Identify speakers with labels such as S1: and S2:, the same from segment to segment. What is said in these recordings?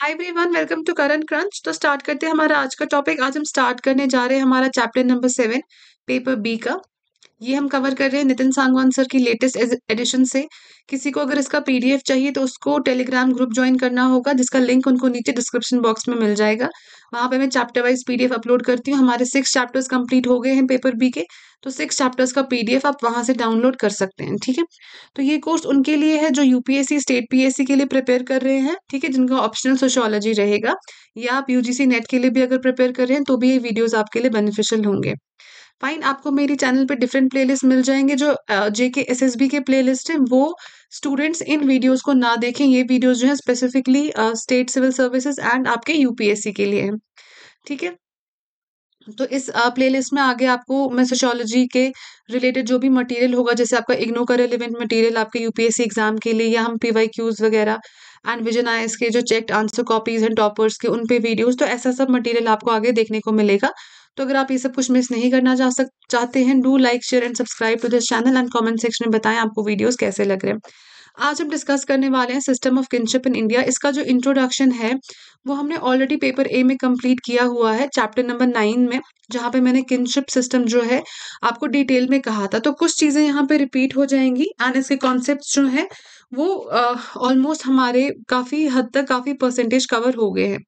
S1: Hi everyone welcome to current crunch तो start करते हैं हमारा आज का टॉपिक आज हम स्टार्ट करने जा रहे हैं हमारा chapter number seven paper B का ये हम कवर कर रहे हैं नितिन सांगवान सर की लेटेस्ट एडिशन से किसी को अगर इसका पीडीएफ चाहिए तो उसको टेलीग्राम ग्रुप ज्वाइन करना होगा जिसका लिंक उनको नीचे डिस्क्रिप्शन बॉक्स में मिल जाएगा वहां पे मैं चैप्टर वाइज पीडीएफ अपलोड करती हूँ हमारे सिक्स चैप्टर्स कंप्लीट हो गए हैं पेपर बी के तो सिक्स चैप्टर्स का पीडीएफ आप वहां से डाउनलोड कर सकते हैं ठीक है तो ये कोर्स उनके लिए है जो यूपीएससी स्टेट पीएससी के लिए प्रिपेयर कर रहे हैं ठीक है जिनका ऑप्शनल सोशोलॉजी रहेगा या आप यूजीसी नेट के लिए भी अगर प्रिपेयर कर रहे हैं तो भी ये वीडियोज़ आपके लिए बेनिफिशियल होंगे फाइन आपको मेरे चैनल पे डिफरेंट प्लेलिस्ट मिल जाएंगे जो जेके एस एस बी के प्ले लिस्ट है वो स्टूडेंट्स इन वीडियोज को ना देखें ये वीडियोज जो है specifically state civil services and आपके यूपीएससी के लिए है ठीक है तो इस प्लेलिस्ट में आगे आपको मैं सोशोलॉजी के रिलेटेड जो भी मटेरियल होगा जैसे आपका इग्नो का रिलेवेंट मटेरियल आपके यूपीएससी एग्जाम के लिए या हम क्यूज वगैरह एंड विजन आई के जो check answer copies and toppers के उन पे वीडियोस तो ऐसा सब मटेरियल आपको आगे देखने को मिलेगा तो अगर आप ये सब कुछ मिस नहीं करना चाह सक चाहते हैं do like share and subscribe to this channel and comment section में बताएं आपको वीडियोस कैसे लग रहे हैं आज हम डिस्कस करने वाले हैं system of kinship in India इसका जो इंट्रोडक्शन है वो हमने ऑलरेडी पेपर ए में कंप्लीट किया हुआ है चैप्टर नंबर नाइन में जहाँ पे मैंने किनशिप सिस्टम जो है आपको डिटेल में कहा था तो कुछ चीज़ें यहाँ पे रिपीट हो जाएंगी एंड इसके कॉन्सेप्ट जो है वो ऑलमोस्ट uh, हमारे काफ़ी हद तक काफ़ी परसेंटेज कवर हो गए हैं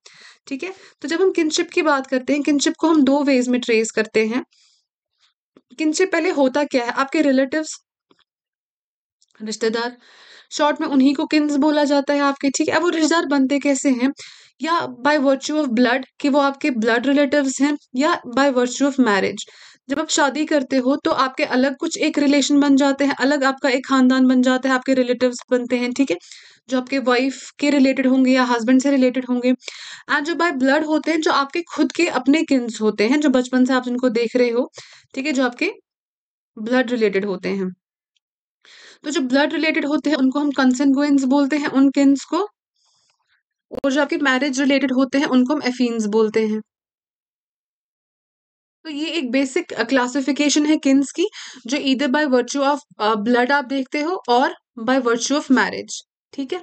S1: ठीक है तो जब हम किनशिप की बात करते हैं किनशिप को हम दो वेज में ट्रेस करते हैं किनशिप पहले होता क्या है आपके रिलेटिव्स रिश्तेदार शॉर्ट में उन्हीं को किन्स बोला जाता है आपके ठीक है अब वो रिश्तेदार बनते कैसे हैं या बाय वर्च्यू ऑफ ब्लड कि वो आपके ब्लड रिलेटिव्स हैं या बाय वर्च्यू ऑफ मैरिज जब आप शादी करते हो तो आपके अलग कुछ एक रिलेशन बन जाते हैं अलग आपका एक खानदान बन जाता है आपके रिलेटिव्स बनते हैं ठीक है जो आपके वाइफ के रिलेटेड होंगे या हस्बैंड से रिलेटेड होंगे एंड जो बाय ब्लड होते हैं जो आपके खुद के अपने किन्स होते हैं जो बचपन से आप जिनको देख रहे हो ठीक है जो आपके ब्लड रिलेटेड होते हैं तो जो ब्लड रिलेटेड होते हैं उनको हम कंसनगुन्स बोलते हैं उन किन्स को और जो आपके मैरिज रिलेटेड होते हैं उनको हम एफीन्स बोलते हैं तो ये एक बेसिक क्लासिफिकेशन uh, है किन्स की जो इधर बाय वर्च्यू ऑफ ब्लड आप देखते हो और बाय वर्च्यू ऑफ मैरिज ठीक है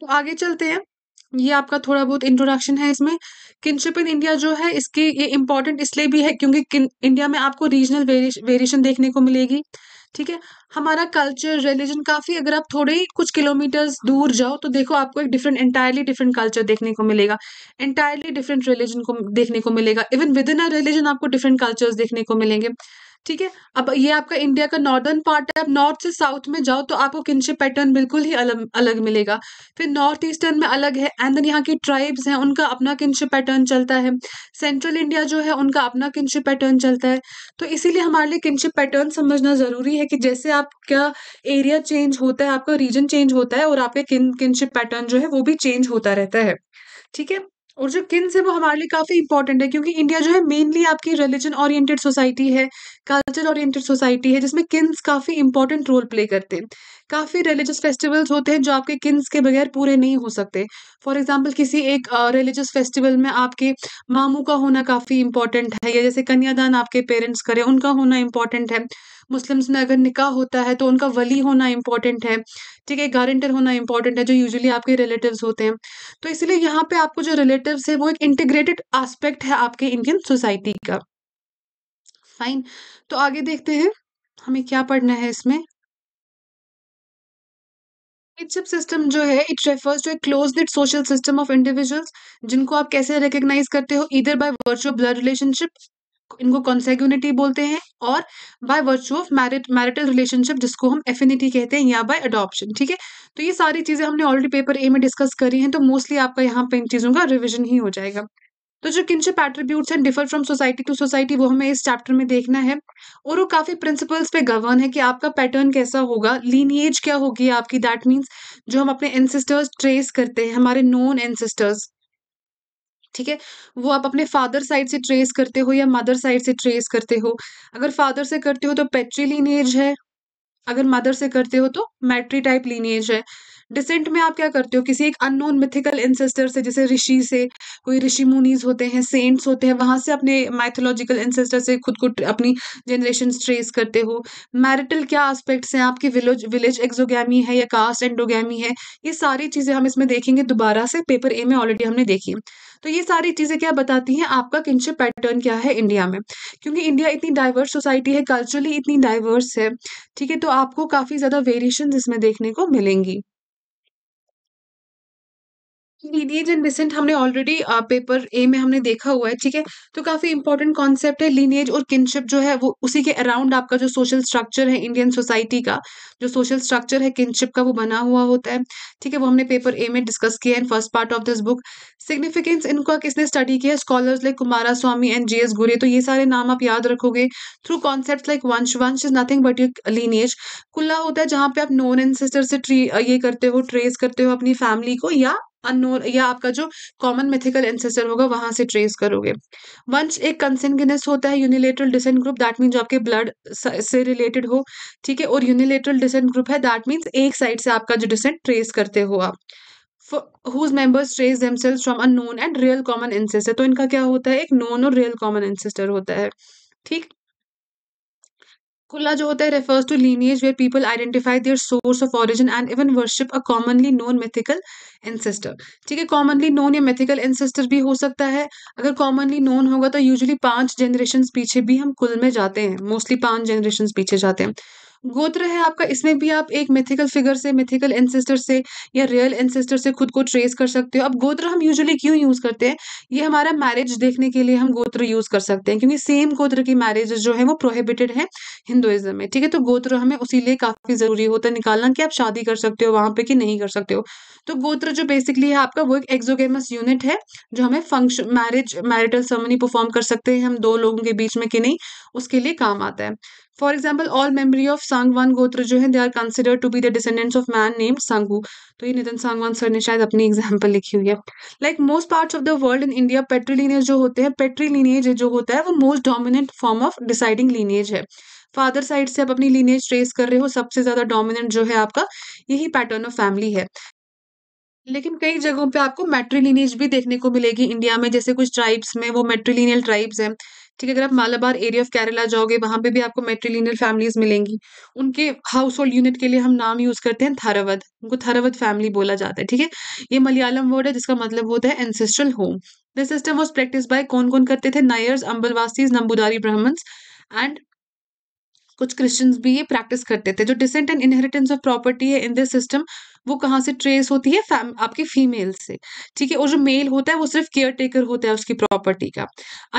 S1: तो आगे चलते हैं ये आपका थोड़ा बहुत इंट्रोडक्शन है इसमें किनशिप इन इंडिया जो है इसकी ये इंपॉर्टेंट इसलिए भी है क्योंकि इंडिया में आपको रीजनल वेरिएशन देखने को मिलेगी ठीक है हमारा कल्चर रिलीजन काफ़ी अगर आप थोड़े ही कुछ किलोमीटर्स दूर जाओ तो देखो आपको एक डिफरेंट एंटायरली डिफरेंट कल्चर देखने को मिलेगा एंटायरली डिफरेंट रिलीजन को देखने को मिलेगा even within a religion आपको डिफरेंट कल्चर्स देखने को मिलेंगे ठीक है अब ये आपका इंडिया का नॉर्दर्न पार्ट है अब नॉर्थ से साउथ में जाओ तो आपको किनशिप पैटर्न बिल्कुल ही अलग अलग मिलेगा फिर नॉर्थ ईस्टर्न में अलग है एंड देन यहाँ की ट्राइब्स हैं उनका अपना किनशिप पैटर्न चलता है सेंट्रल इंडिया जो है उनका अपना किनशिप पैटर्न चलता है तो इसीलिए हमारे लिए किनशिप पैटर्न समझना ज़रूरी है कि जैसे आपका एरिया चेंज होता है आपका रीजन चेंज होता है और आपके किन किनशिप पैटर्न जो है वो भी चेंज होता रहता है ठीक है और जो किन्स है वो हमारे लिए काफ़ी इंपॉर्टेंट है क्योंकि इंडिया जो है मेनली आपकी रिलीजन ओरिएंटेड सोसाइटी है कल्चर ओरिएंटेड सोसाइटी है जिसमें किन्स काफ़ी इंपॉर्टेंट रोल प्ले करते हैं काफ़ी रिलीजियस फेस्टिवल्स होते हैं जो आपके किन्स के बगैर पूरे नहीं हो सकते फॉर एग्जाम्पल किसी एक रिलीजियस फेस्टिवल में आपके मामू का होना काफ़ी इंपॉर्टेंट है या जैसे कन्यादान आपके पेरेंट्स करें उनका होना इंपॉर्टेंट है मुस्लिम्स में अगर निकाह होता है तो उनका वली होना इंपॉर्टेंट है ठीक है गारंटर होना इंपॉर्टेंट है जो यूजुअली आपके रिलेटिव्स होते हैं तो इसलिए यहाँ पे आपको जो रिलेटिव्स है वो एक इंटीग्रेटेड एस्पेक्ट है आपके इंडियन सोसाइटी का फाइन तो आगे देखते हैं हमें क्या पढ़ना है इसमें लीडरशिप सिस्टम जो है it refers to a close knit social system of individuals जिनको आप कैसे रिकग्नाइज करते हो इधर बाय वर्चुअल ब्लड रिलेशनशिप इनको कॉन्सेग्यूनिटी बोलते हैं और by virtue of merit marital relationship जिसको हम एफिनिटी कहते हैं या बाय अडॉप्शन ठीक है तो ये सारी चीज़ें हमने ऑलरेडी पेपर ए में डिस्कस करी हैं तो मोस्टली आपका यहाँ पे इन चीज़ों का रिविजन ही हो जाएगा तो जो किनशिप एट्रीब्यूट्स हैं differ from society to society वो हमें इस चैप्टर में देखना है और वो काफ़ी प्रिंसिपल्स पे गवर्न है कि आपका पैटर्न कैसा होगा लीनिएज क्या होगी आपकी दैट मीन्स जो हम अपने एनसिस्टर्स ट्रेस करते हैं हमारे नॉन एनसिस्टर्स ठीक है वो आप अपने फादर साइड से ट्रेस करते हो या मदर साइड से ट्रेस करते हो अगर फादर से करते हो तो पेट्री लीनेज है अगर मदर से करते हो तो मैट्री टाइप लीनेज है डिसेंट में आप क्या करते हो किसी एक अननोन मिथिकल एंसेस्टर से जैसे ऋषि से कोई ऋषि मुनीज होते हैं सेंट्स होते हैं वहां से अपने माइथोलॉजिकल एंसेस्टर से खुद को अपनी जनरेशन ट्रेस करते हो मैरिटल क्या आस्पेक्ट्स हैं आपकी विलेज विलेज एक्जोगैमी है या कास्ट एंडोगैमी है ये सारी चीज़ें हम इसमें देखेंगे दोबारा से पेपर ए में ऑलरेडी हमने देखी है तो ये सारी चीज़ें क्या बताती हैं आपका किनशिप पैटर्न क्या है इंडिया में क्योंकि इंडिया इतनी डाइवर्स सोसाइटी है कल्चरली इतनी डाइवर्स है ठीक है तो आपको काफ़ी ज़्यादा वेरिएशन इसमें देखने को मिलेंगी लीनियज एंड डिसेंट हमने ऑलरेडी पेपर ए में हमने देखा हुआ है ठीक है तो काफी इंपॉर्टेंट कॉन्सेप्ट है लीनियज और किनशिप जो है वो उसी के अराउंड आपका जो सोशल स्ट्रक्चर है इंडियन सोसाइटी का जो सोशल स्ट्रक्चर है किनशिप का वो बना हुआ होता है ठीक है वो हमने पेपर ए में डिस्कस किया है first part of this book significance इनका किसने स्टडी किया scholars like Kumara Swamy and G S Ghurye तो ये सारे नाम आप याद रखोगे through concept like vansh vansh is nothing but you lineage kula होता है जहाँ पे आप नॉन सिस्टर से ट्री ये करते हो ट्रेस करते हो अपनी फैमिली को या अनोन या आपका जो कॉमन मिथिकल एंसेसर होगा वहां से ट्रेस करोगे वंश एक कंसेंगिनस होता है unilateral descent group that means जो आपके ब्लड से रिलेटेड हो ठीक है और यूनिलेटरल डिसेंट ग्रुप है दैट मीन्स एक साइड से आपका जो डिसेंट ट्रेस करते हो आप whose members trace themselves from a known and real common ancestor तो इनका क्या होता है एक नोन और रियल कॉमन एंसेस्टर होता है ठीक कुल्ला जो होता है refers to lineage where people identify their source of origin and even worship a commonly known mythical ancestor ठीक है कॉमनली नोन या मिथिकल एनसेस्टर भी हो सकता है अगर कॉमनली नोन होगा तो यूजली पांच जनरेशन पीछे भी हम कुल में जाते हैं मोस्टली पांच जनरेशन पीछे जाते हैं गोत्र है आपका इसमें भी आप एक मिथिकल फिगर से मिथिकल एंसेस्टर से या रियल एंसेस्टर से खुद को ट्रेस कर सकते हो अब गोत्र हम यूजुअली क्यों यूज़ करते हैं ये हमारा मैरिज देखने के लिए हम गोत्र यूज़ कर सकते हैं क्योंकि सेम गोत्र की मैरिज जो है वो प्रोहिबिटेड है हिंदुइज्म में ठीक है तो गोत्र हमें उसी लिए काफ़ी ज़रूरी होता है निकालना कि आप शादी कर सकते हो वहां पर कि नहीं कर सकते हो तो गोत्र जो बेसिकली है आपका वो एक एक्जोगेमस यूनिट है जो हमें function marriage marital ceremony perform कर सकते हैं हम दो लोगों के बीच में कि नहीं उसके लिए काम आता है for example all memory of Sangwan gotra जो है they are consider to be the descendants of man name Sangu तो ये नितिन सांगवान सर ने शायद अपनी एग्जाम्पल लिखी हुई है like most part of the world in India patri lineage जो होते हैं पेट्री लीनेज जो होता है वो most dominant form of deciding lineage है फादर साइड से आप अपनी लीनेज ट्रेस कर रहे हो सबसे ज्यादा डोमिनेंट जो है आपका यही पैटर्न ऑफ फैमिली है लेकिन कई जगहों पे आपको मेट्रीलिनियज भी देखने को मिलेगी इंडिया में जैसे कुछ ट्राइब्स में वो मेट्रीलिनियल ट्राइब्स हैं ठीक है अगर आप मालाबार एरिया ऑफ केरला जाओगे वहां पे भी आपको मेट्रिलिनियल फैमिलीज मिलेंगी उनके हाउस होल्ड यूनिट के लिए हम नाम यूज करते हैं थरवद उनको थरवद फैमिली बोला जाता है ठीक है ये मलयालम वर्ड है जिसका मतलब होता है ancestral home this system was practice by कौन कौन करते थे नायर्स अम्बलवासीज नंबुदारी ब्राह्मण्स एंड कुछ क्रिश्चियंस भी ये प्रैक्टिस करते थे जो descent and inheritance of property है इन दिस सिस्टम वो कहाँ से ट्रेस होती है आपके फीमेल से ठीक है और जो मेल होता है वो सिर्फ केयर टेकर होता है उसकी प्रॉपर्टी का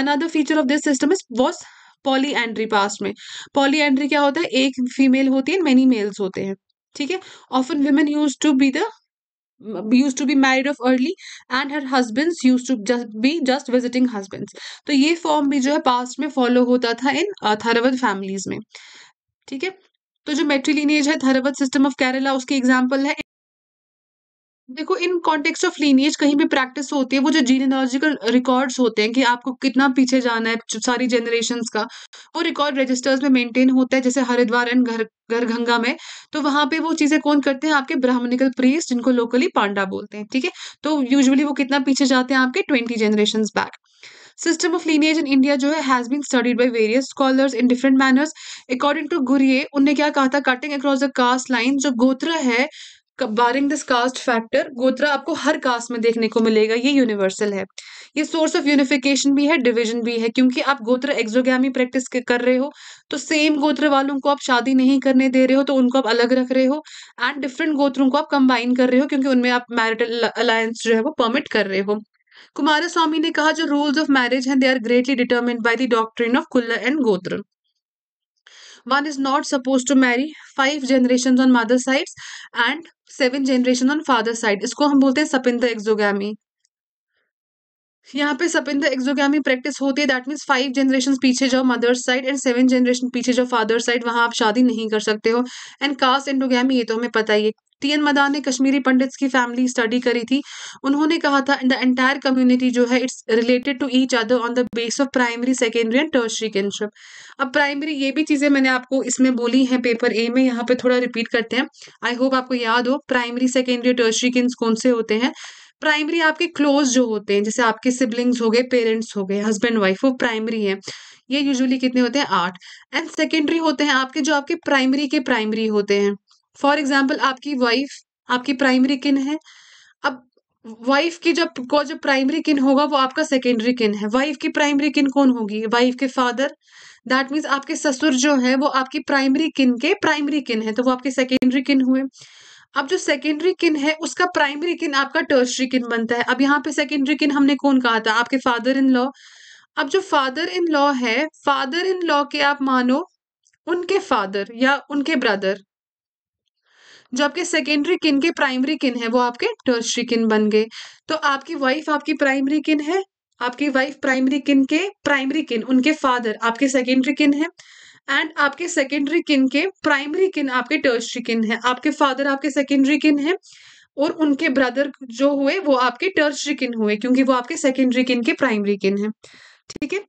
S1: another feature of this system is was polyandry पास में पॉली एंड्री क्या होता है एक फीमेल होती है मेनी मेल्स होते हैं ठीक है often women use to be the use to be married of early and her husbands use to just be just visiting husbands तो ये फॉर्म भी जो है पास्ट में फॉलो होता था इन थरवद फैमिलीज में ठीक है तो जो मेट्रीलिनेज है थरवद सिस्टम ऑफ केरला उसकी एग्जाम्पल है देखो इन कॉन्टेक्स्ट ऑफ लीनियज कहीं भी प्रैक्टिस होती है वो जो जीनोलॉजिकल रिकॉर्ड्स होते हैं कि आपको कितना पीछे जाना है सारी जनरेशन का वो रिकॉर्ड रजिस्टर्स में मेंटेन होता है जैसे हरिद्वार एंड घर घर गंगा में तो वहां पे वो चीजें कौन करते हैं आपके ब्राह्मणिकल प्रीस जिनको लोकली पांडा बोलते हैं ठीक है तो यूजली वो कितना पीछे जाते हैं आपके twenty generation back system of lineage in India जो has been studied by various scholars in different manners according to Ghurye उनने क्या कहा था cutting across the caste line जो गोत्र है बारिंग दिस कास्ट फैक्टर गोत्रा आपको हर कास्ट में देखने को मिलेगा ये यूनिवर्सल है ये सोर्स ऑफ यूनिफिकेशन भी है डिवीजन भी है क्योंकि आप गोत्र एक्जोगैमी प्रैक्टिस कर रहे हो तो सेम गोत्र वालों को आप शादी नहीं करने दे रहे हो तो उनको आप अलग रख रहे हो एंड डिफरेंट गोत्रों को आप कंबाइन कर रहे हो क्योंकि उनमें आप मैरिटल अलायंस जो है वो परमिट कर रहे हो कुमार स्वामी ने कहा जो रूल्स ऑफ मैरिज हैं they are greatly determine by the doctrine of kula and gotra one is not suppose to marry five generation on mother side and seven generation on father side इसको हम बोलते हैं सपिंद एक्जोगी यहाँ पे सपिंद एक्जोगी प्रैक्टिस होती है दैट मीन्स फाइव जनरेशन पीछे जाओ mother side and seven generation पीछे जाओ फादर साइड वहां आप शादी नहीं कर सकते हो एंड कास्ट एंडोगैमी ये तो हमें पता ही है टी एन मदान ने कश्मीरी पंडित्स की फैमिली स्टडी करी थी उन्होंने कहा था द एंटायर कम्युनिटी जो है it's related to each other on the base of primary secondary and tertiary kinship अब प्राइमरी ये भी चीज़ें मैंने आपको इसमें बोली हैं पेपर ए में यहाँ पे थोड़ा रिपीट करते हैं आई होप आपको याद हो प्राइमरी सेकेंडरी टर्सरी किन्स कौन से होते हैं प्राइमरी आपके क्लोज जो होते हैं जैसे आपके सिबलिंग्स हो गए पेरेंट्स हो गए हस्बैंड वाइफ वो प्राइमरी है ये यूजुअली कितने होते हैं आठ एंड सेकेंडरी होते हैं आपके जो आपके प्राइमरी के प्राइमरी होते हैं फॉर एग्जाम्पल आपकी वाइफ आपकी प्राइमरी किन है अब वाइफ की जब को जो प्राइमरी किन होगा वो आपका सेकेंडरी किन है वाइफ की प्राइमरी किन कौन होगी वाइफ के फादर दैट मीन्स आपके ससुर जो है वो आपकी प्राइमरी किन के प्राइमरी किन है तो वो आपके सेकेंडरी किन हुए अब जो सेकेंडरी किन है उसका प्राइमरी किन आपका टर्सरी किन बनता है अब यहाँ पे सेकेंडरी किन हमने कौन कहा था आपके फादर इन लॉ अब जो फादर इन लॉ है फादर इन लॉ के आप मानो उनके फादर या उनके ब्रदर जो आपके सेकेंडरी किन के प्राइमरी किन है वो आपके टर्सरी किन बन गए तो आपकी वाइफ आपकी प्राइमरी किन है आपकी वाइफ प्राइमरी किन के प्राइमरी किन उनके फादर आपके सेकेंडरी किन है एंड आपके सेकेंडरी किन के प्राइमरी किन आपके टर्सरी किन है आपके फादर आपके सेकेंडरी किन है और उनके ब्रदर जो हुए वो आपके टर्सरी किन हुए क्योंकि वो आपके सेकेंडरी किन के प्राइमरी किन है ठीक है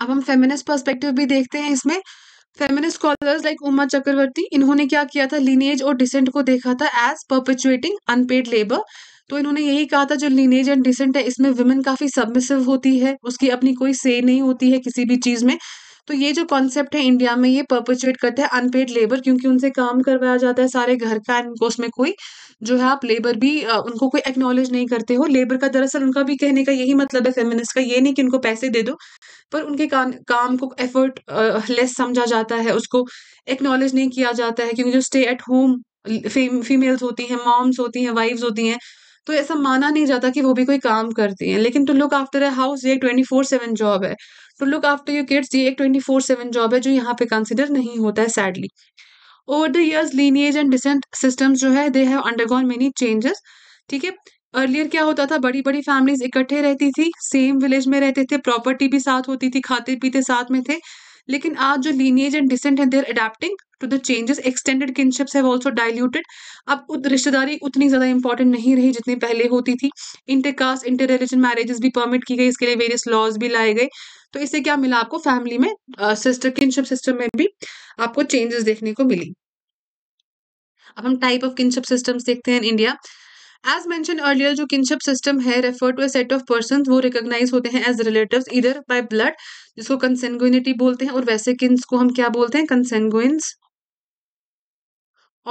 S1: अब हम फेमिनिस्ट पर्सपेक्टिव भी देखते हैं इसमें feminist scholars like Uma Chakravarti इन्होंने क्या किया था लीनेज और डिसेंट को देखा था एज परपेचुएटिंग अनपेड लेबर तो इन्होंने यही कहा था जो लीनेज एंड डिसेंट है इसमें वुमेन काफी सबमिसिव होती है उसकी अपनी कोई से नहीं होती है किसी भी चीज में तो ये जो कॉन्सेप्ट है इंडिया में ये परपोचुएट करते हैं अनपेड लेबर क्योंकि उनसे काम करवाया जाता है सारे घर का इनको उसमें कोई जो है आप लेबर भी उनको कोई एक्नोलेज नहीं करते हो लेबर का दरअसल उनका भी कहने का यही मतलब है फेमिनिस्ट का ये नहीं कि उनको पैसे दे दो पर उनके काम काम को एफर्ट लेस समझा जाता है उसको एक्नोलेज नहीं किया जाता है क्योंकि जो स्टे एट होम फीमेल्स होती हैं मॉम्स होती हैं वाइफ्स होती हैं तो ऐसा माना नहीं जाता कि वो भी कोई काम करती हैं लेकिन to look after a house ये एक ट्वेंटी फोर सेवन जॉब है to look after your kids ये एक ट्वेंटी फोर सेवन जॉब है जो यहाँ पे कंसिडर नहीं होता है sadly over the years lineage and descent system जो है they have undergone many changes ठीक है अर्लियर क्या होता था बड़ी बड़ी फैमिलीज इकट्ठे रहती थी सेम विलेज में रहते थे प्रॉपर्टी भी साथ होती थी खाते पीते साथ में थे लेकिन आज जो लीनियज एंड डिसेंट है they're adapting to the changes extended kinships have also diluted अब उत रिश्तेदारी उतनी ज़्यादा इंपॉर्टेंट नहीं रही जितनी पहले होती थी इंटरकास्ट इंटर रिलीजन मैरिजेस भी परमिट की गई इसके लिए वेरियस लॉज भी लाए गए तो इससे क्या मिला आपको फैमिली में सिस्टर किनशिप सिस्टम में भी आपको चेंजेस देखने को मिली अब हम टाइप ऑफ किनशिप सिस्टम्स देखते हैं इंडिया एज मैंशन अर्लियर जो किनशिप सिस्टम है refer to a set of person वो रिकोगनाइज होते हैं एज रिलेटिव इधर बाय ब्लड जिसको कंसेंगुनिटी बोलते हैं और वैसे किन्स को हम क्या बोलते हैं कंसेंगुइंस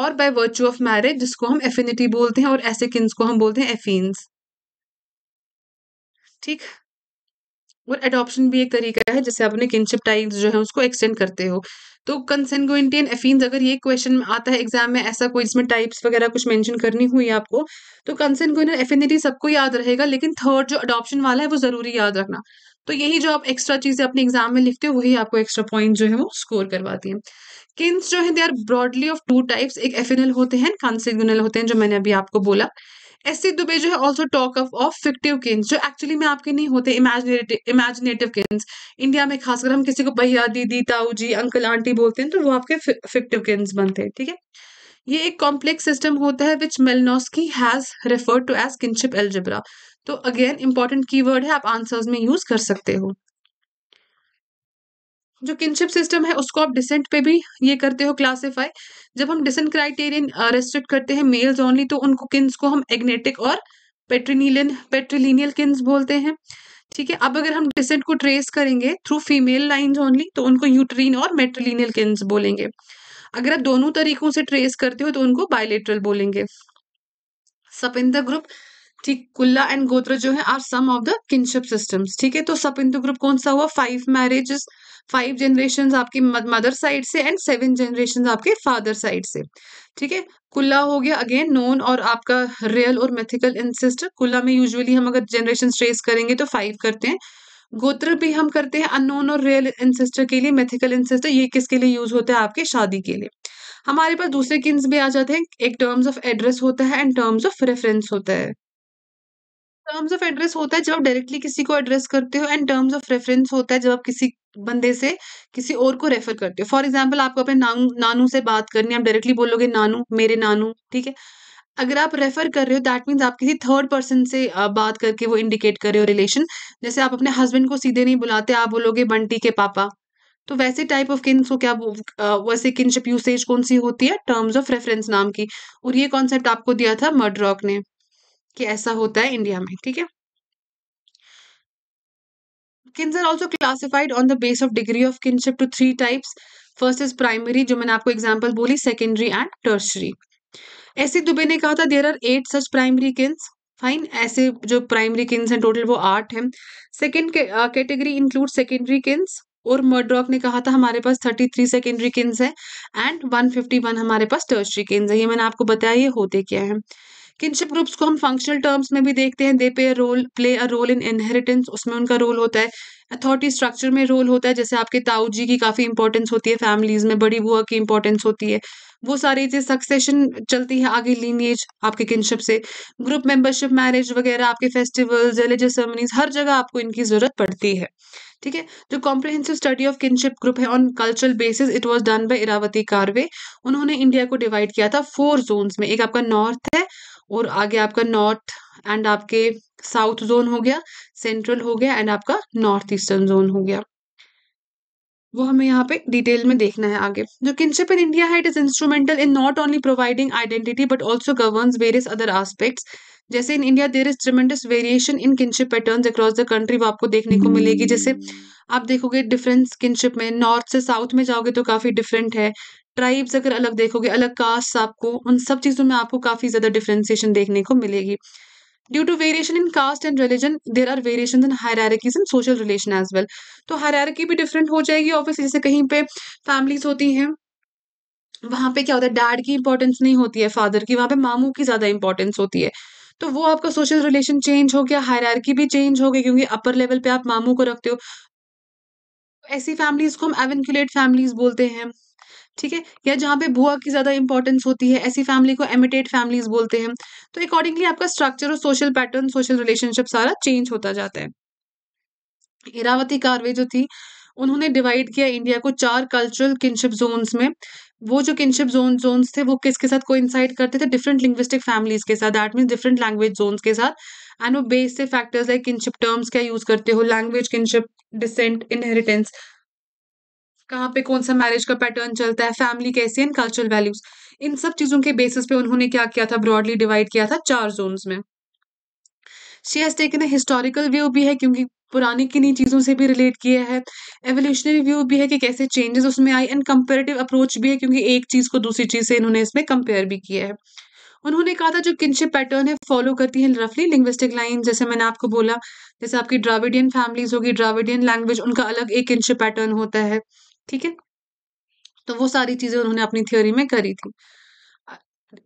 S1: और बाय वर्च्यू ऑफ मैरिज जिसको हम एफिनिटी बोलते हैं और ऐसे किन्स को हम बोलते हैं एफिन्स ठीक और एडॉप्शन भी एक तरीका है जिससे आप अपने किनशिप टाइप जो है उसको एक्सटेंड करते हो तो कंसेंगोइंटेन एफीन्स अगर ये क्वेश्चन में आता है एग्जाम में ऐसा कोई इसमें टाइप्स वगैरह कुछ मेंशन करनी हुई आपको तो कंसेंगोइनल एफिनिटी सबको याद रहेगा लेकिन थर्ड जो अडॉप्शन वाला है वो ज़रूरी याद रखना तो यही जो आप एक्स्ट्रा चीज़ें अपने एग्जाम में लिखते हो वही आपको एक्स्ट्रा पॉइंट जो है वो स्कोर करवाती है किन्स जो है they are broadly of two types एक एफिनल होते हैं कंसेंगोइनल होते हैं जो मैंने अभी आपको बोला ऐसे दुबे जो है also talk of of fictive kins जो एक्चुअली में आपके नहीं होते इमेजिनेटिव इमेजिनेटिव किन्स इंडिया में खासकर हम किसी को भैया दीदी ताऊ जी अंकल आंटी बोलते हैं तो वो आपके फिक्टिव किन्स बनते हैं ठीक है ये एक कॉम्प्लेक्स सिस्टम होता है which Malinowski has referred to as kinship algebra तो अगेन इंपॉर्टेंट की है आप आंसर्स में यूज कर सकते हो जो किनशिप सिस्टम है उसको आप डिसेंट पे भी ये करते हो क्लासिफाई जब हम डिसेंट क्राइटेरियन रेस्ट्रिक्ट करते हैं मेल्स ओनली तो उनको किन्स को हम एग्नेटिक और पेट्रीनिलियन पेट्रीलिनियल किन्स बोलते हैं ठीक है अब अगर हम डिसेंट को ट्रेस करेंगे थ्रू फीमेल लाइन ओनली तो उनको यूट्रीन और मेट्रीलिनियल किन्स बोलेंगे अगर आप दोनों तरीकों से ट्रेस करते हो तो उनको बायोलेट्रल बोलेंगे सपिंदर ग्रुप ठीक कुल्ला एंड गोत्र जो है are some of the kinship systems ठीक है तो सपिंदर ग्रुप कौन सा हुआ फाइव मैरिजेस फाइव जनरेशन आपके मदर साइड से एंड सेवन जनरेशन आपके फादर साइड से ठीक है कुल्ला हो गया अगेन नोन और आपका रियल और मेथिकल इंसिस्ट कुल्ला में यूजुअली हम अगर जनरेशन ट्रेस करेंगे तो फाइव करते हैं गोत्र भी हम करते हैं अननोन और रियल इंसिस्टर के लिए मेथिकल इंसिस्टर ये किसके लिए यूज होता है आपके शादी के लिए हमारे पास दूसरे किन्स भी आ जाते हैं एक टर्म्स ऑफ एड्रेस होता है एंड टर्म्स ऑफ रेफरेंस होता है टर्म्स ऑफ एड्रेस होता है जब आप डायरेक्टली किसी को एड्रेस करते हो एंड टर्म्स ऑफ रेफरेंस होता है जब आप किसी बंदे से किसी और को रेफर करते हो फॉर एग्जाम्पल आपको अपने नानू नानू से बात करनी है आप डायरेक्टली बोलोगे नानू मेरे नानू ठीक है अगर आप रेफर कर रहे हो दैट मीन्स आप किसी थर्ड पर्सन से बात करके वो इंडिकेट कर रहे हो रिलेशन जैसे आप अपने हस्बैंड को सीधे नहीं बुलाते आप बोलोगे बंटी के पापा तो वैसे टाइप ऑफ किन्स को क्या वैसे किनशिप यूसेज कौन सी होती है टर्म्स ऑफ रेफरेंस नाम की और ये कॉन्सेप्ट आपको दिया था रॉक ने कि ऐसा होता है इंडिया में ठीक है kins are also classified on the base of degree of kinship to three types first is primary जो मैंने आपको एग्जाम्पल बोली सेकेंडरी एंड टर्सरी ऐसे दुबे ने कहा था there are eight such primary kins fine ऐसे जो प्राइमरी किन्स हैं टोटल वो आठ हैं second category include secondary kins और मर्ड्रॉक ने कहा था हमारे पास थर्टी थ्री सेकेंडरी किन्स है एंड वन फिफ्टी वन हमारे पास टर्सरी किन्स है ये मैंने आपको बताया ये होते क्या है किनशिप ग्रुप्स को हम फंक्शनल टर्म्स में भी देखते हैं they pay role play a role in inheritance उसमें उनका रोल होता है अथॉरिटी स्ट्रक्चर में रोल होता है जैसे आपके ताऊ जी की काफ़ी इंपॉर्टेंस होती है फैमिलीज में बड़ी बुआ की इंपॉर्टेंस होती है वो सारी चीज सक्सेशन चलती है आगे लीनिएज आपके किनशिप से ग्रुप मेंबरशिप मैरिज वगैरह आपके फेस्टिवल्स रिलीजियस सेरेमनीज हर जगह आपको इनकी जरूरत पड़ती है ठीक है जो comprehensive study of kinship group है on cultural basis it was done by Irawati Karve उन्होंने इंडिया को डिवाइड किया था फोर जोन्स में एक आपका नॉर्थ है और आगे आपका नॉर्थ एंड आपके साउथ जोन हो गया सेंट्रल हो गया एंड आपका नॉर्थ ईस्टर्न जोन हो गया वो हमें यहाँ पे डिटेल में देखना है आगे जो किनशिप इन इंडिया है it is instrumental in not only providing identity but also govern various other aspects जैसे in India there is tremendous variation in kinship pattern across the country वो आपको देखने को मिलेगी जैसे आप देखोगे डिफरेंस किनशिप में नॉर्थ से साउथ में जाओगे तो काफी डिफरेंट है ट्राइब्स अगर अलग देखोगे अलग कास्ट आपको उन सब चीज़ों में आपको काफ़ी ज़्यादा डिफ्रेंसिएशन देखने को मिलेगी due to variation in caste and religion there are variation in hierarchies in social relation as well तो हायरकी भी डिफरेंट हो जाएगी ऑफिस जैसे कहीं पे फैमिलीज होती हैं वहाँ पे क्या होता है डैड की इंपॉर्टेंस नहीं होती है फादर की वहाँ पे मामू की ज़्यादा इंपॉर्टेंस होती है तो वो आपका सोशल रिलेशन चेंज हो गया हायरकी भी चेंज हो गई क्योंकि अपर लेवल पे आप मामू को रखते हो ऐसी फैमिलीज को हम एवेंकुलेट फैमिलीज बोलते हैं ठीक है या जहाँ पे भुआ की ज़्यादा इंपॉर्टेंस होती है ऐसी फैमिली को एमिटेड फैमिलीज बोलते हैं तो अकॉर्डिंगली आपका स्ट्रक्चर और सोशल पैटर्न सोशल रिलेशनशिप सारा चेंज होता जाता है इरावती कारवे जो थी उन्होंने डिवाइड किया इंडिया को चार कल्चरल किनशिप जोन्स में वो जो किनशिप जोन जोन्स थे वो किसके साथ कोइंसाइड करते थे डिफरेंट लिंग्विस्टिक फैमिलीज के साथ that means different language zones के साथ एंड वो बेस से फैक्टर्स लाइक किनशिप टर्म्स क्या यूज करते हो लैंग्वेज किनशिप डिसेंट इनहेरिटेंस कहाँ पे कौन सा मैरिज का पैटर्न चलता है फैमिली कैसी एंड कल्चरल वैल्यूज इन सब चीज़ों के बेसिस पे उन्होंने क्या किया था ब्रॉडली डिवाइड किया था चार जोन्स में she has taken a historical view भी है क्योंकि पुरानी किन्नी चीज़ों से भी रिलेट किया है एवोल्यूशनरी व्यू भी है कि कैसे चेंजेस उसमें आई एंड कंपेरेटिव अप्रोच भी है क्योंकि एक चीज़ को दूसरी चीज़ से इन्होंने इसमें कंपेयर भी किया है उन्होंने कहा था जो किनशिप पैटर्न है फॉलो करती है रफली लिंग्विस्टिक लाइन जैसे मैंने आपको बोला जैसे आपकी ड्राविडियन फैमिलीज होगी ड्राविडियन लैंग्वेज उनका अलग एक किनशिप पैटर्न होता है ठीक है तो वो सारी चीज़ें उन्होंने अपनी थ्योरी में करी थी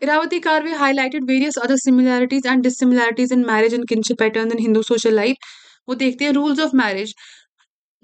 S1: Irawati Karve highlighted various other similarities and dissimilarities in marriage and kinship pattern in Hindu social life वो देखते हैं rules of marriage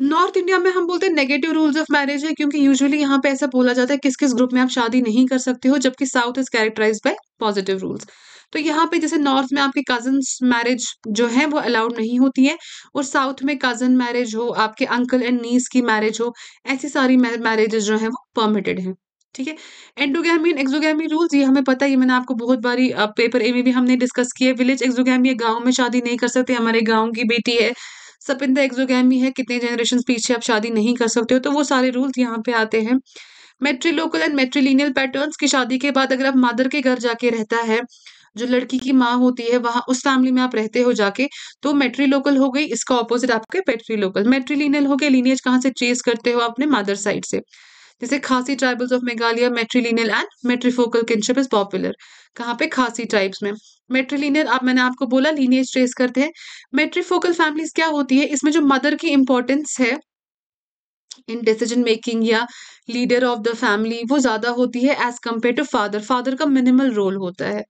S1: north India में हम बोलते हैं नेगेटिव रूल्स ऑफ मैरिज है क्योंकि यूजुअली यहाँ पे ऐसा बोला जाता है किस किस ग्रुप में आप शादी नहीं कर सकते हो जबकि south is characterize by positive rules तो यहाँ पे जैसे नॉर्थ में आपके कजन मैरिज जो है वो अलाउड नहीं होती है और साउथ में कजन मैरिज हो आपके अंकल एंड नीस की मैरिज हो ऐसी सारी मैरिजेज जो है वो परमिटेड है ठीक है एंडोगैमी एंड एक्सोगैमी रूल्स ये हमें पता है ये मैंने आपको बहुत बारी पेपर ए में भी हमने डिस्कस किया विलेज एक्सोगैमी है गाँव में शादी नहीं कर सकते हमारे गाँव की बेटी है सपिंदा एक्सोगैमी है कितने जनरेशन पीछे आप शादी नहीं कर सकते हो तो वो सारे रूल्स यहाँ पे आते हैं मेट्रिलोकल एंड मेट्रिलिनियल पैटर्न्स की शादी के बाद अगर आप मदर के घर जाके रहता है जो लड़की की माँ होती है वहां उस फैमिली में आप रहते हो जाके तो मेट्री लोकल हो गई इसका ऑपोजिट आपके पेट्री लोकल मेट्रीलिनल हो गए लीनियज कहाँ से चेस करते हो अपने मदर साइड से जैसे Khasi tribals of Meghalaya matrilineal and matrifocal kinship is popular कहाँ पे खासी ट्राइब्स में मेट्रीलिनियर आप मैंने आपको बोला लीनियज ट्रेस करते हैं मेट्रीफोकल फैमिलीज क्या होती है इसमें जो मदर की इंपॉर्टेंस है इन डिसीजन मेकिंग या लीडर ऑफ द फैमिली वो ज़्यादा होती है as compare to father father का मिनिमल रोल होता है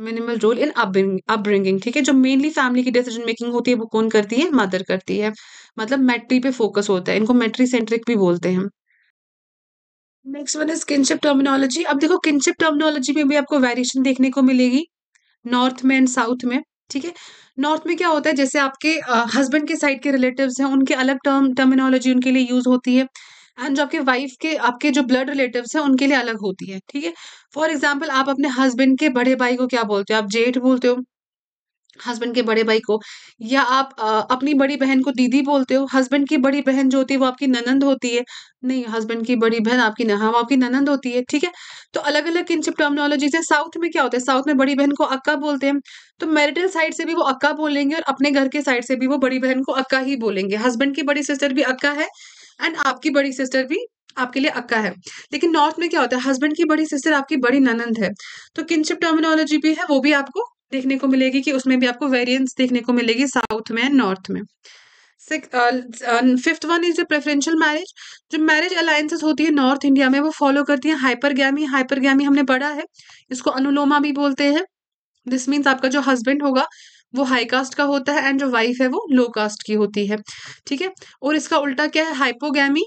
S1: मिनिमल रोल इन अपब्रिंगिंग ठीक है जो मेनली फैमिली की डिसीजन मेकिंग होती है वो कौन करती है मदर करती है मतलब मैट्री पे फोकस होता है इनको मैट्री सेंट्रिक भी बोलते हैं next one is kinship terminology अब देखो किनशिप टर्मिनोलॉजी में भी आपको वेरिएशन देखने को मिलेगी नॉर्थ में एंड साउथ में ठीक है नॉर्थ में क्या होता है जैसे आपके हस्बैंड के साइड के रिलेटिव्स हैं उनके अलग टर्म टर्मिनोलॉजी उनके लिए यूज होती है एंड जो आपके वाइफ के आपके जो ब्लड रिलेटिव हैं उनके लिए अलग होती है ठीक है फॉर एग्जाम्पल आप अपने हस्बैंड के बड़े भाई को क्या बोलते हो आप जेठ बोलते हो हस्बैंड के बड़े भाई को या आप आ, अपनी बड़ी बहन को दीदी बोलते हो हस्बैंड की बड़ी बहन जो होती है वो आपकी ननंद होती है नहीं हस्बैंड की बड़ी बहन आपकी नहा वो आपकी ननंद होती है ठीक है तो अलग अलग किनशिप टर्मनोलॉजी है साउथ में क्या होता है साउथ में बड़ी बहन को अक्का बोलते हैं तो मैरिटल साइड से भी वो अक्का बोलेंगे और अपने घर के साइड से भी वो बड़ी बहन को अक्का ही बोलेंगे हस्बैंड की बड़ी सिस्टर भी अक्का है एंड आपकी बड़ी सिस्टर भी आपके लिए अक्का है लेकिन नॉर्थ में क्या होता है हस्बैंड की बड़ी सिस्टर आपकी बड़ी ननंद है तो किनशिप टर्मिनोलॉजी भी है वो भी आपको देखने को मिलेगी कि उसमें भी आपको वेरियंस देखने को मिलेगी साउथ में एंड नॉर्थ में fifth one is the preferential marriage जो मैरिज अलायंसेस होती है नॉर्थ इंडिया में वो फॉलो करती है हाइपर हाइपर गैमी हमने पढ़ा है इसको अनुलोमा भी बोलते हैं दिस मीन्स आपका जो हस्बैंड होगा वो हाई कास्ट का होता है एंड जो वाइफ है वो लो कास्ट की होती है ठीक है और इसका उल्टा क्या है hypogamy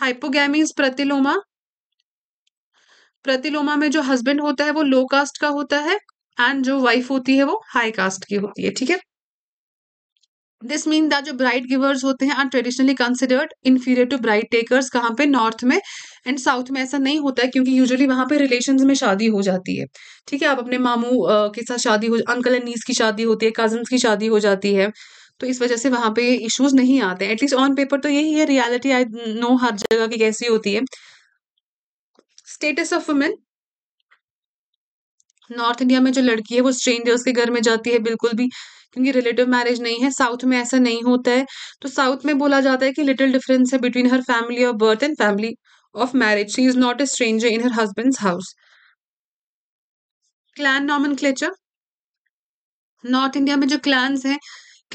S1: hypogamy is pratiloma pratiloma में जो हस्बैंड होता है वो लो कास्ट का होता है एंड जो वाइफ होती है वो हाई कास्ट की होती है ठीक है दिस मीन दैट जो ब्राइट गिवर्स होते हैं are traditionally considered inferior to bride takers कहाँ पे नॉर्थ में एंड साउथ में ऐसा नहीं होता है क्योंकि यूजुअली वहां पे रिलेशन में शादी हो जाती है ठीक है आप अपने मामू के साथ शादी हो अंकल एंड नीस की शादी होती है कजन्स की शादी हो जाती है तो इस वजह से वहां पे इश्यूज नहीं आते एटलीस्ट ऑन पेपर तो यही है रियालिटी आई नो हर जगह की कैसी होती है status of women north India में जो लड़की है वो स्ट्रेंजर्स के घर में जाती है बिल्कुल भी क्योंकि रिलेटिव मैरिज नहीं है साउथ में ऐसा नहीं होता है तो साउथ में बोला जाता है कि लिटिल डिफरेंस है बिटवीन हर फैमिली और birth and family of marriage. She is not a stranger in her husband's house. Clan nomenclature. North India mein jo clans hain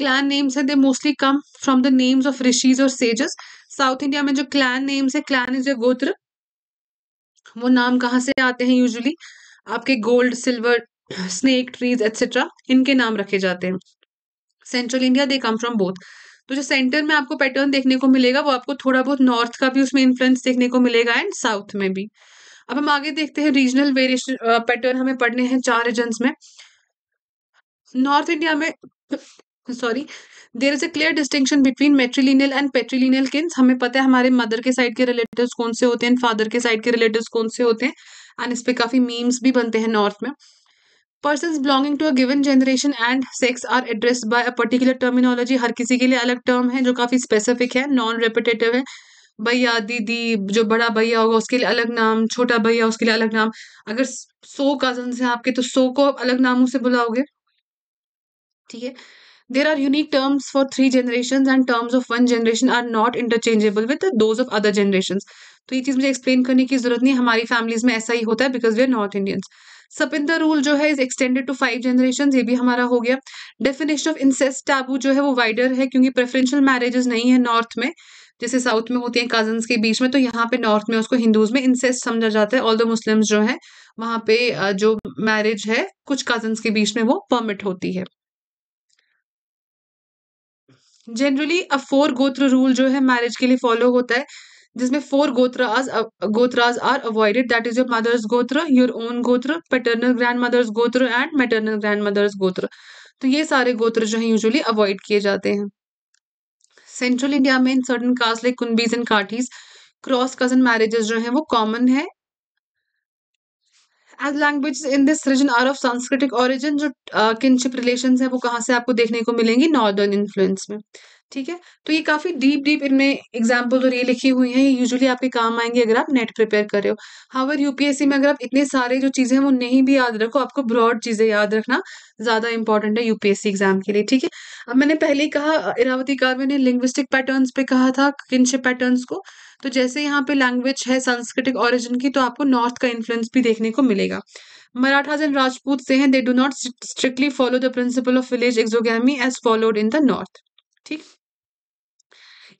S1: clan names hain they mostly come from the names of rishis or sages. South India mein jo clan names hain clan is a gotra wo naam kahan se aate hain usually aapke gold silver snake trees etc inke naam rakhe जाते hain central india they come from both तो जो centre में आपको pattern देखने को मिलेगा वो आपको थोड़ा बहुत नॉर्थ का भी उसमें इन्फ्लुएंस देखने को मिलेगा एंड साउथ में भी अब हम आगे देखते हैं रीजनल वेरिएशन पैटर्न हमें पढ़ने हैं चार रीजन में नॉर्थ इंडिया में sorry there is a clear distinction between matrilineal and patrilineal kins हमें पता है हमारे मदर के साइड के रिलेटिव्स कौन से होते हैं फादर के साइड के रिलेटिव्स कौन से होते हैं एंड इस पे काफी मीम्स भी बनते हैं नॉर्थ में person belonging to a given generation and sex are address by a particular terminology हर किसी के लिए अलग टर्म है जो काफ़ी स्पेसिफिक है नॉन रेपिटेटिव है भैया दीदी जो बड़ा भैया होगा उसके लिए अलग नाम छोटा भैया उसके लिए अलग नाम अगर सो कजन है आपके तो सो को अलग नामों से बुलाओगे ठीक है there are unique terms for three generation and terms of one generation are not interchangeable with those of other generation तो ये चीज़ मुझे एक्सप्लेन करने की जरूरत नहीं हमारी फैमिलीज में ऐसा ही होता है because we are north Indians sapinda rule जो है is extended to five generation ये भी हमारा हो गया डेफिनेशन ऑफ इंसेस्ट टाबू जो है वो वाइडर है क्योंकि प्रेफरेंशियल मैरिजेस नहीं है नॉर्थ में जैसे साउथ में होती है कजन के बीच में तो यहाँ पे नॉर्थ में उसको हिंदूज में इंसेस्ट समझा जाता है ऑल द मुस्लिम्स जो है वहां पे जो मैरिज है कुछ कजन्स के बीच में वो परमिट होती है generally a four gotra rule जो है मैरिज के लिए फॉलो होता है जिसमें four gotras gotras are avoided that is your mother's gotra your own gotra paternal grandmother's gotra and maternal grandmother's gotra तो ये सारे गोत्र जो है यूजुअली अवॉइड किए जाते हैं सेंट्रल इंडिया में in certain caste like Kunbis and Kathis cross cousin marriages जो है वो कॉमन है as language in this region are of Sanskritic origin जो किनशिप रिलेशन है वो कहाँ से आपको देखने को मिलेंगी नॉर्दर्न इन्फ्लुएंस में ठीक है तो ये काफ़ी डीप डीप इनमें एग्जाम्पल और ये लिखी हुई हैं ये यूजुअली आपके काम आएंगे अगर आप नेट प्रिपेयर कर रहे हो हावर यूपीएससी में अगर आप इतने सारे जो चीज़ें हैं वो नहीं भी याद रखो आपको ब्रॉड चीज़ें याद रखना ज़्यादा इंपॉर्टेंट है यूपीएससी एग्जाम के लिए ठीक है अब मैंने पहले ही कहा इरावती काव्य ने लिंग्विस्टिक पैटर्न पे कहा था किनशिप पैटर्न को तो जैसे यहाँ पे लैंग्वेज है सांस्कृतिक ऑरिजिन की तो आपको नॉर्थ का इन्फ्लुएंस भी देखने को मिलेगा मराठाज एंड राजपूत से हैं they do not strictly follow the principle of village exogamy as followed in the north ठीक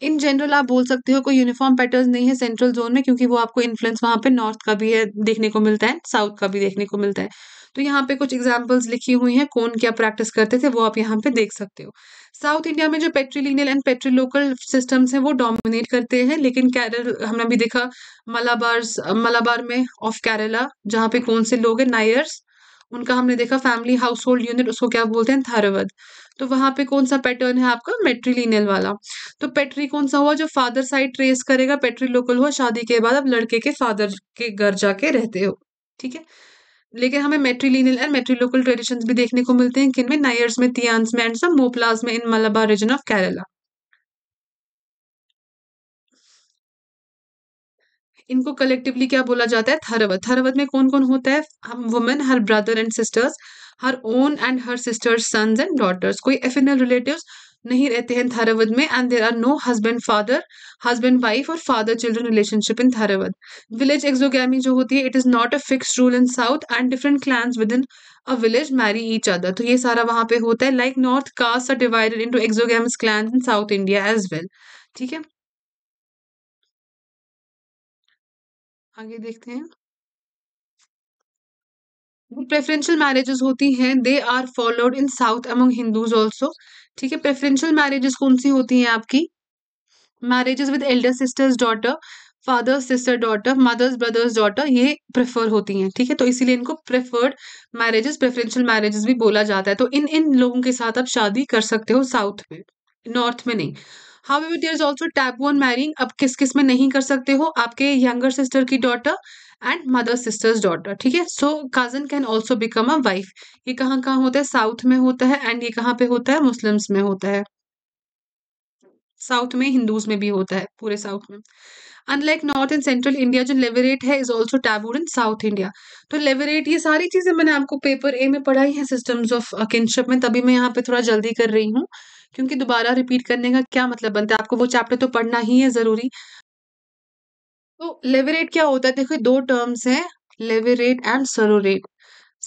S1: इन जनरल आप बोल सकते हो कोई यूनिफॉर्म पैटर्न नहीं है सेंट्रल जोन में क्योंकि वो आपको इन्फ्लुएंस वहाँ पे नॉर्थ का भी है देखने को मिलता है साउथ का भी देखने को मिलता है तो यहाँ पे कुछ एग्जाम्पल्स लिखी हुई हैं कौन क्या प्रैक्टिस करते थे वो आप यहाँ पे देख सकते हो साउथ इंडिया में जो पेट्रीलिनियल एंड पेट्रीलोकल सिस्टम्स हैं वो डोमिनेट करते हैं लेकिन केरल हमने भी देखा मलाबार मलाबार में ऑफ केरला जहाँ पे कौन से लोग हैं नायर्स उनका हमने देखा फैमिली हाउस होल्ड यूनिट उसको क्या बोलते हैं थारवद तो वहाँ पे कौन सा पैटर्न है आपका मेट्रीलिनियल वाला तो पेट्री कौन सा हुआ जो फादर साइड ट्रेस करेगा पेट्री लोकल हुआ शादी के बाद अब लड़के के फादर के घर जाके रहते हो ठीक है लेकिन हमें मेट्रीलिनियल एंड मेट्रीलोकल ट्रेडिशंस भी देखने को मिलते हैं किनमें नायर्स में तियांस में एंड सब मोपलाज में in Malabar region of Kerala इनको कलेक्टिवली क्या बोला जाता है थरवत थरवत में कौन कौन होता है women her brother and sisters her own and her sisters sons and daughters कोई एफिनल रिलेटिव नहीं रहते हैं थारावद में and there are no husband father husband wife और father children relationship in tharavad village exogamy जो होती है it is not a fix rule in south and different clans within a village marry each other तो ये सारा वहां पे होता है like north caste are divided into exogamous clans in south India as well ठीक है आगे देखते हैं जो प्रेफरेंशियल मैरिजेस होती हैं they are followed in south among Hindus also ठीक है प्रेफरेंशियल मैरिजेस कौन सी होती हैं आपकी marriages with elder sister's daughter father's sister daughter mother's brother's daughter ये प्रेफर होती हैं ठीक है तो इसीलिए इनको प्रेफर्ड मैरिजेस प्रेफरेंशियल मैरिजेस भी बोला जाता है तो इन इन लोगों के साथ आप शादी कर सकते हो साउथ में नॉर्थ में नहीं how there is also taboo on marrying अब किस किस में नहीं कर सकते हो आपके यंगर सिस्टर की daughter and mother sister's daughter ठीक है so cousin can also become a wife ये कहाँ कहाँ होता है साउथ में होता है एंड ये कहाँ पे होता है मुस्लिम्स में होता है साउथ में हिंदूज में भी होता है पूरे साउथ में unlike north and central India जो लेवरेट है is also tabooed in south India तो लेवरेट ये सारी चीजें मैंने आपको पेपर ए में पढ़ाई है सिस्टम्स ऑफ किनशिप में तभी मैं यहाँ पे थोड़ा जल्दी कर रही हूँ क्योंकि दोबारा रिपीट करने का क्या मतलब बनता है आपको वो चैप्टर तो पढ़ना ही है ज़रूरी तो लेवरेट क्या होता है देखो दो टर्म्स हैं लेवरेट एंड सरोरेट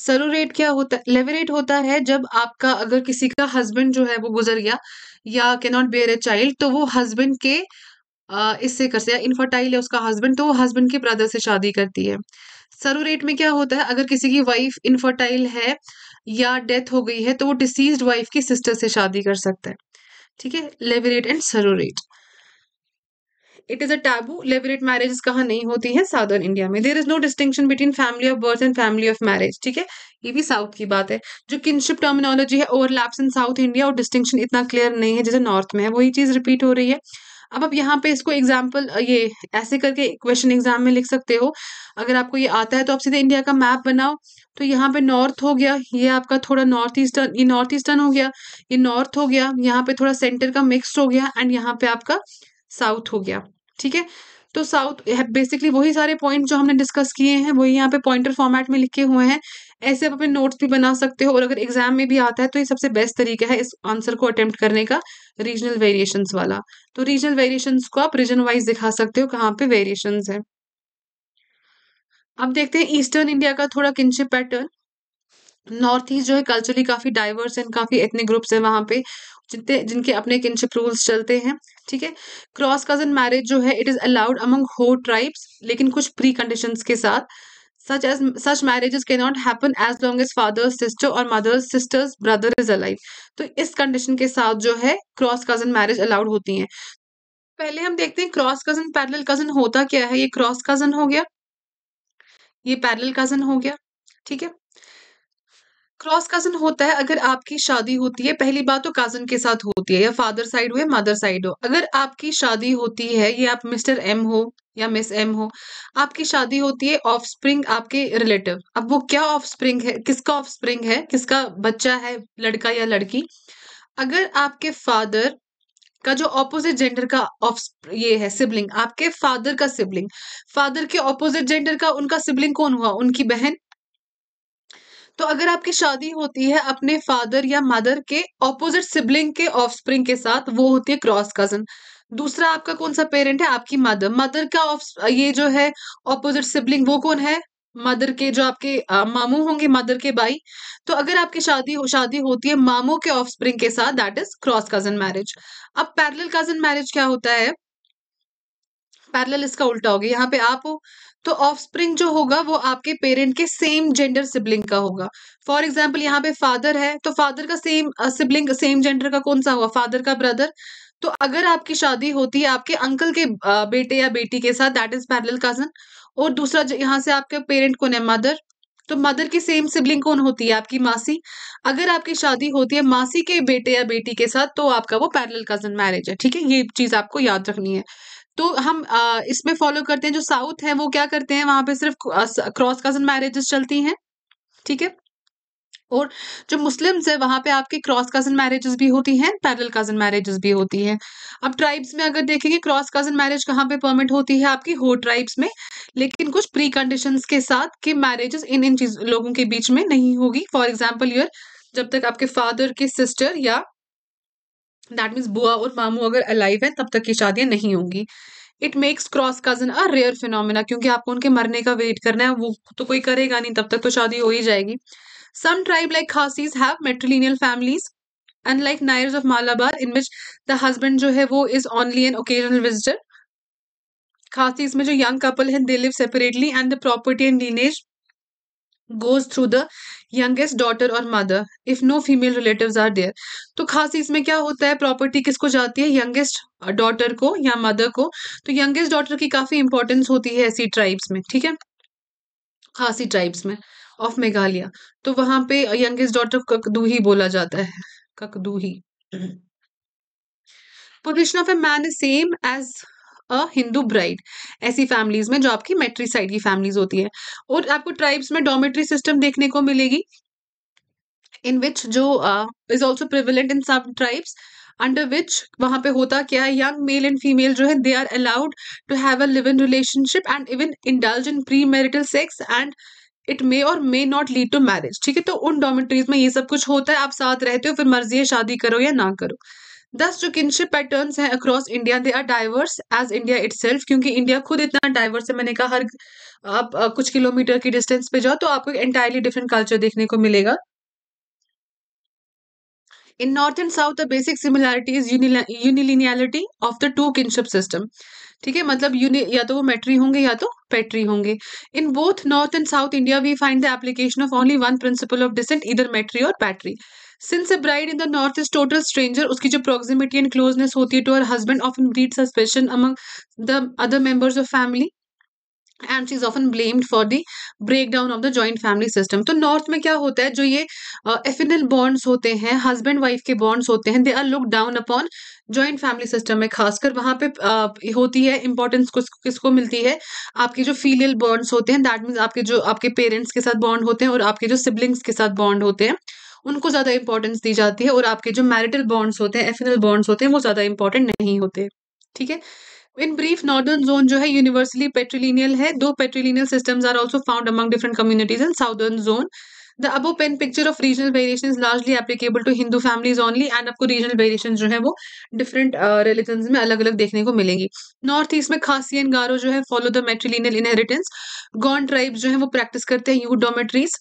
S1: सरोरेट क्या होता है लेवरेट होता है जब आपका अगर किसी का हस्बैंड जो है वो गुजर गया या के नॉट बेयर ए चाइल्ड तो वो हस्बैंड के इससे कर सकते इनफर्टाइल है उसका हस्बैंड तो वो हस्बैंड के ब्रदर से शादी करती है सरोरेट में क्या होता है अगर किसी की वाइफ इनफर्टाइल है या डेथ हो गई है तो वो डिसीज वाइफ की सिस्टर से शादी कर सकता है ठीक है levirate and sororate it is a taboo levirate marriage कहाँ नहीं होती है साउदर्न इंडिया में there is no distinction between family of birth and family of marriage ठीक है ये भी साउथ की बात है जो किनशिप टर्मिनोलॉजी है ओवरलैप्स इन साउथ इंडिया और डिस्टिंक्शन इतना क्लियर नहीं है जैसे नॉर्थ में है वही चीज रिपीट हो रही है अब आप यहाँ पे इसको एग्जाम्पल ये ऐसे करके क्वेश्चन एग्जाम में लिख सकते हो अगर आपको ये आता है तो आप सीधे इंडिया का मैप बनाओ तो यहाँ पे नॉर्थ हो गया ये आपका थोड़ा नॉर्थ ईस्टर्न ये नॉर्थ ईस्टर्न हो गया ये नॉर्थ हो गया यहाँ पे थोड़ा सेंटर का मिक्स हो गया एंड यहाँ पे आपका साउथ हो गया ठीक है तो साउथ बेसिकली वही सारे पॉइंट जो हमने डिस्कस किए हैं वही यहाँ पे पॉइंटर फॉर्मेट में लिखे हुए हैं ऐसे आप अपने नोट्स भी बना सकते हो और अगर एग्जाम में भी आता है तो ये सबसे बेस्ट तरीका है इस आंसर को अटेम्प्ट करने का रीजनल वेरिएशंस वाला तो रीजनल वेरिएशंस को आप रीजन वाइज दिखा सकते हो कहाँ पे वेरिएशंस है अब देखते हैं ईस्टर्न इंडिया का थोड़ा किनशिप पैटर्न नॉर्थ ईस्ट जो है कल्चरली काफी डाइवर्स एंड काफी इतने ग्रुप्स हैं वहां पे जितने जिनके अपने किनशिप रूल्स चलते हैं ठीक है क्रॉस कजन मैरिज जो है it is allowed among Ho tribes लेकिन कुछ प्री कंडीशंस के साथ such as such marriages cannot happen as long as father's sister or mother's sister's brother is alive तो इस कंडीशन के साथ जो है क्रॉस कजन मैरिज अलाउड होती हैं पहले हम देखते हैं क्रॉस कजन पैरेलल कजन होता क्या है ये क्रॉस कजन हो गया ये पैरेलल कजन हो गया ठीक है क्रॉस कजन होता है अगर आपकी शादी होती है पहली बात तो कजन के साथ होती है या फादर साइड हो या मदर साइड हो अगर आपकी शादी होती है ये आप मिस्टर एम हो या मिस एम हो आपकी शादी होती है ऑफ स्प्रिंग आपके रिलेटिव अब वो क्या ऑफ स्प्रिंग है किसका ऑफ स्प्रिंग है किसका बच्चा है लड़का या लड़की अगर आपके फादर का जो ऑपोजिट जेंडर का ऑफ ये है सिबलिंग आपके फादर का सिबलिंग फादर के ऑपोजिट जेंडर का उनका सिबलिंग कौन हुआ उनकी बहन तो अगर आपकी शादी होती है अपने फादर या मदर के ऑपोजिट सिबलिंग के ऑफस्प्रिंग के साथ वो होती है क्रॉस कजन दूसरा आपका कौन सा पेरेंट है आपकी मदर मदर का ऑफ ये जो है ऑपोजिट सिबलिंग वो कौन है मदर के जो आपके आ, मामू होंगे मदर के भाई तो अगर आपकी शादी हो शादी होती है मामू के ऑफस्प्रिंग के साथ that is cross cousin marriage अब पैरेलल कजन मैरिज क्या होता है पैरेलल इसका उल्टा हो गया यहाँ पे आप हो तो ऑफस्प्रिंग जो होगा वो आपके पेरेंट के सेम जेंडर सिबलिंग का होगा फॉर एग्जाम्पल यहाँ पे फादर है तो फादर का सेम सिबलिंग सेम जेंडर का कौन सा होगा फादर का ब्रदर तो अगर आपकी शादी होती है आपके अंकल के बेटे या बेटी के साथ दैट इज पैरल कजन और दूसरा यहाँ से आपके पेरेंट कौन है मदर तो मदर की सेम सिबलिंग कौन होती है आपकी मासी अगर आपकी शादी होती है मासी के बेटे या बेटी के साथ तो आपका वो पैरल कजन मैरिज है ठीक है ये चीज आपको याद रखनी है तो हम इसमें फॉलो करते हैं जो साउथ है वो क्या करते हैं वहां पे सिर्फ क्रॉस कजन मैरिजेस चलती हैं ठीक है और जो मुस्लिम्स है वहां पे आपके क्रॉस कजन मैरिजेस भी होती हैं पैरल कजन मैरिजेस भी होती हैं अब ट्राइब्स में अगर देखेंगे क्रॉस कजन मैरिज कहाँ पे परमिट होती है आपकी हो ट्राइब्स में लेकिन कुछ प्री कंडीशन के साथ कि मैरिजेस इन इन चीज लोगों के बीच में नहीं होगी फॉर एग्जाम्पल यूर जब तक आपके फादर के सिस्टर या दैट मीन्स बुआ और मामू अगर अलाइव है तब तक ये शादियां नहीं होंगी it makes cross cousin a rare phenomena क्योंकि आपको उनके मरने का वेट करना है वो तो कोई करेगा नहीं तब तक तो शादी हो ही जाएगी some tribe like Khasis have matrilineal families and like Nairs of Malabar in which the husband जो है वो is only an occasional visitor Khasis में जो यंग कपल है they live separately and the property and lineage goes through the youngest daughter or mother if no female relative are there तो खास इसमें क्या होता है प्रॉपर्टी किसको जाती है यंगेस्ट डॉटर uh, को या मदर को तो यंगेस्ट डॉटर की काफी इंपॉर्टेंस होती है ऐसी ट्राइब्स में ठीक है खासी ट्राइब्स में ऑफ मेघालय तो वहां पे यंगेस्ट डॉटर ककदू ही बोला जाता है ककदू ही position of a man is same as a Hindu bride ऐसी फैमिलीज में जो आपकी मेट्री साइड की फैमिलीज होती है और आपको ट्राइब्स में डोमेट्री सिस्टम देखने को मिलेगी इन विच जो इज ऑल्सो प्रिविलेंट इन सब ट्राइब्स अंडर विच वहां पे होता क्या है यंग मेल एंड फीमेल जो है they are allowed to have a live in relationship and even indulge in pre marital sex and it may or may not lead to marriage ठीक है तो उन डॉमेट्रीज में ये सब कुछ होता है आप साथ रहते हो फिर मर्जी है शादी करो या ना करो दस जो किनशिप पैटर्न हैं across India they are diverse as India self क्योंकि इंडिया खुद इतना डाइवर्स है मैंने कहा हर आप कुछ किलोमीटर की डिस्टेंस पे जाओ तो आपको एंटायरली डिफरेंट कल्चर देखने को मिलेगा in north and south the basic similarity is unilineality of the two kinship system ठीक है मतलब या तो वो मेट्री होंगे या तो पेट्री होंगे in both north and south India we find the application of only one principle of descent इधर मेट्री और patri since a bride in the north is total stranger उसकी जो प्रॉक्सिमिटी एंड क्लोजनेस होती है to her husband often breed suspicion among the other members of family and she is often blamed for the break down of the joint family system तो north में क्या होता है जो ये एफिनल uh, बॉन्ड्स होते हैं हस्बैंड वाइफ के बॉन्ड्स होते हैं they are look down upon joint family system में खासकर वहाँ पे uh, होती है इंपॉर्टेंस किसको किसको मिलती है आपके जो फीलियल बॉन्ड्स होते हैं दैट मीन्स आपके जो आपके पेरेंट्स के साथ बॉन्ड होते हैं और आपके जो सिबलिंग्स के साथ बॉन्ड होते हैं उनको ज़्यादा इंपॉर्टेंस दी जाती है और आपके जो मैरिटल बॉन्ड्स होते हैं एफिनल बॉन्ड्स होते हैं वो ज़्यादा इंपॉर्टेंट नहीं होते ठीक है इन ब्रीफ नॉर्दर्न जोन जो है यूनिवर्सली पेट्रोलिनियल है though patrilineal systems are also found among different communities in southern zone the above पेन picture of regional variation is largely applicable to Hindu families only and आपको regional variation जो है वो different religion uh, में अलग अलग देखने को मिलेंगी नॉर्थ ईस्ट में खासी एंड गारो जो है follow the matrilineal inheritance Gond tribes जो है वो प्रैक्टिस करते हैं यू डोमेट्रीज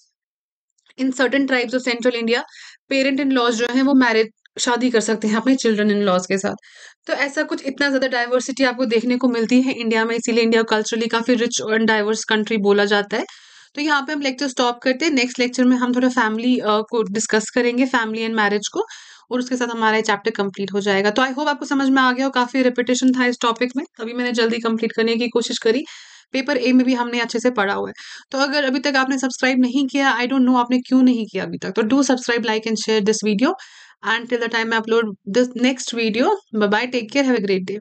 S1: in certain tribes of central India parent in laws जो है वो मैरिज शादी कर सकते हैं अपने चिल्ड्रन इन लॉज के साथ तो ऐसा कुछ इतना ज़्यादा डाइवर्सिटी आपको देखने को मिलती है इंडिया में इसीलिए इंडिया कल्चरली काफ़ी रिच एंड डाइवर्स कंट्री बोला जाता है तो यहाँ पे हम लेक्चर स्टॉप करते हैं नेक्स्ट लेक्चर में हम थोड़ा फैमिली को डिस्कस करेंगे फैमिली एंड मैरिज को और उसके साथ हमारा ये चैप्टर कंप्लीट हो जाएगा तो आई होप आपको समझ में आ गया हो काफ़ी रिपीटेशन था इस टॉपिक में तभी मैंने जल्दी कंप्लीट करने की कोशिश करी पेपर ए में भी हमने अच्छे से पढ़ा हुआ है तो अगर अभी तक आपने सब्सक्राइब नहीं किया आई डोंट नो आपने क्यों नहीं किया अभी तक तो do subscribe like and share this video and till the time I upload this next video bye take care have a great day